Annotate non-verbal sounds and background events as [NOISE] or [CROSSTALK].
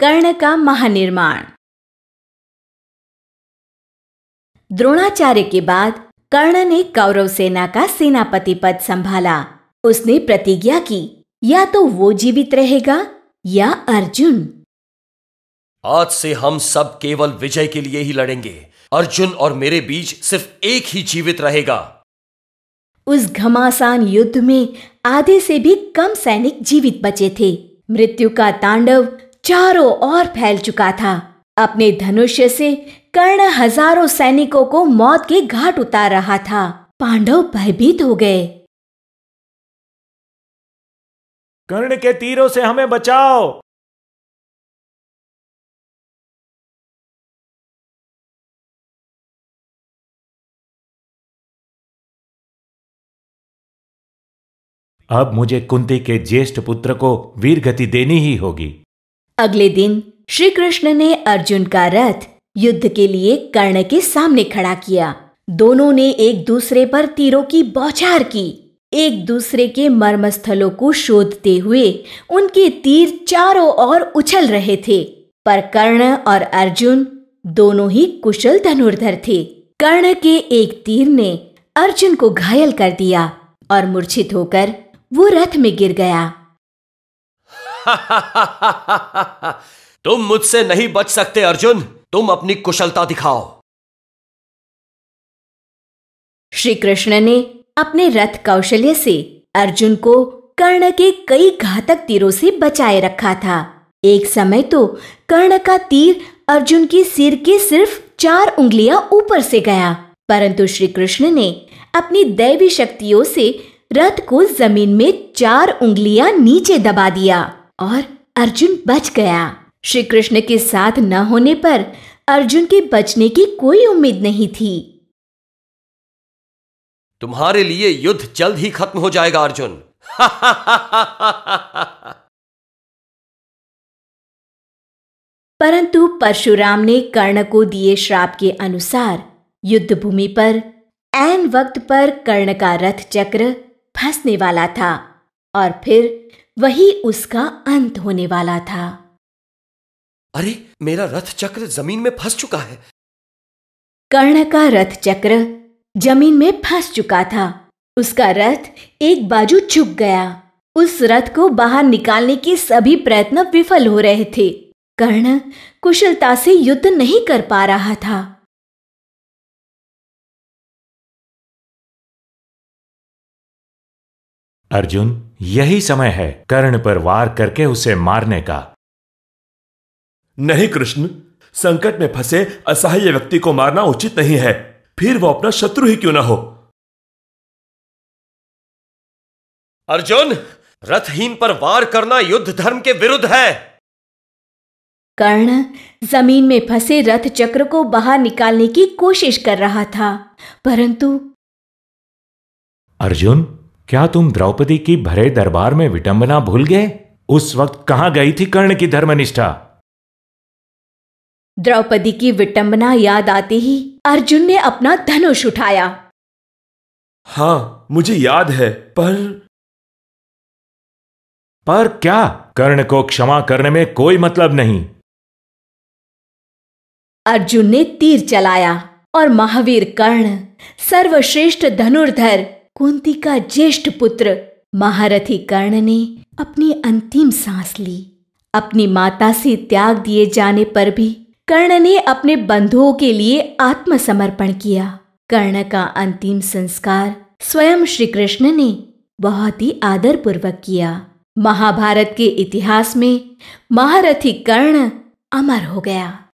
कर्ण का महानिर्माण द्रोणाचार्य के बाद कर्ण ने कौरव सेना का सेनापति पद संभाला उसने प्रतिज्ञा की या तो वो जीवित रहेगा या अर्जुन आज से हम सब केवल विजय के लिए ही लड़ेंगे अर्जुन और मेरे बीच सिर्फ एक ही जीवित रहेगा उस घमासान युद्ध में आधे से भी कम सैनिक जीवित बचे थे मृत्यु का तांडव चारों ओर फैल चुका था अपने धनुष से कर्ण हजारों सैनिकों को मौत के घाट उतार रहा था पांडव भयभीत हो गए कर्ण के तीरों से हमें बचाओ अब मुझे कुंती के ज्येष्ठ पुत्र को वीरगति देनी ही होगी अगले दिन श्री कृष्ण ने अर्जुन का रथ युद्ध के लिए कर्ण के सामने खड़ा किया दोनों ने एक दूसरे पर तीरों की बौछार की एक दूसरे के मर्मस्थलों को शोधते हुए उनके तीर चारों ओर उछल रहे थे पर कर्ण और अर्जुन दोनों ही कुशल धनुर्धर थे कर्ण के एक तीर ने अर्जुन को घायल कर दिया और मूर्छित होकर वो रथ में गिर गया [LAUGHS] तुम मुझसे नहीं बच सकते अर्जुन तुम अपनी कुशलता दिखाओ श्री कृष्ण ने अपने रथ कौशल्य से अर्जुन को कर्ण के कई घातक तीरों से बचाए रखा था एक समय तो कर्ण का तीर अर्जुन के सिर के सिर्फ चार उंगलियां ऊपर से गया परंतु श्री कृष्ण ने अपनी दैवी शक्तियों से रथ को जमीन में चार उंगलियां नीचे दबा दिया और अर्जुन बच गया श्री कृष्ण के साथ न होने पर अर्जुन के बचने की कोई उम्मीद नहीं थी तुम्हारे लिए युद्ध जल्द ही खत्म हो जाएगा अर्जुन [LAUGHS] परंतु परशुराम ने कर्ण को दिए श्राप के अनुसार युद्ध भूमि पर एन वक्त पर कर्ण का रथ चक्र फंसने वाला था और फिर वही उसका अंत होने वाला था अरे मेरा रथ चक्र जमीन में फंस चुका है कर्ण का रथ चक्र जमीन में फंस चुका था उसका रथ एक बाजू चुप गया उस रथ को बाहर निकालने के सभी प्रयत्न विफल हो रहे थे कर्ण कुशलता से युद्ध नहीं कर पा रहा था अर्जुन यही समय है कर्ण पर वार करके उसे मारने का नहीं कृष्ण संकट में फंसे असहाय व्यक्ति को मारना उचित नहीं है फिर वो अपना शत्रु ही क्यों ना हो अर्जुन रथहीन पर वार करना युद्ध धर्म के विरुद्ध है कर्ण जमीन में फंसे रथ चक्र को बाहर निकालने की कोशिश कर रहा था परंतु अर्जुन क्या तुम द्रौपदी की भरे दरबार में विटंबना भूल गए उस वक्त कहां गई थी कर्ण की धर्मनिष्ठा द्रौपदी की विटंबना याद आते ही अर्जुन ने अपना धनुष उठाया हाँ मुझे याद है पर पर क्या कर्ण को क्षमा करने में कोई मतलब नहीं अर्जुन ने तीर चलाया और महावीर कर्ण सर्वश्रेष्ठ धनुर्धर कुंती का ज्येष्ठ पुत्र महारथी कर्ण ने अपनी अंतिम सांस ली अपनी माता से त्याग दिए जाने पर भी कर्ण ने अपने बंधुओं के लिए आत्मसमर्पण किया कर्ण का अंतिम संस्कार स्वयं श्री कृष्ण ने बहुत ही आदर पूर्वक किया महाभारत के इतिहास में महारथी कर्ण अमर हो गया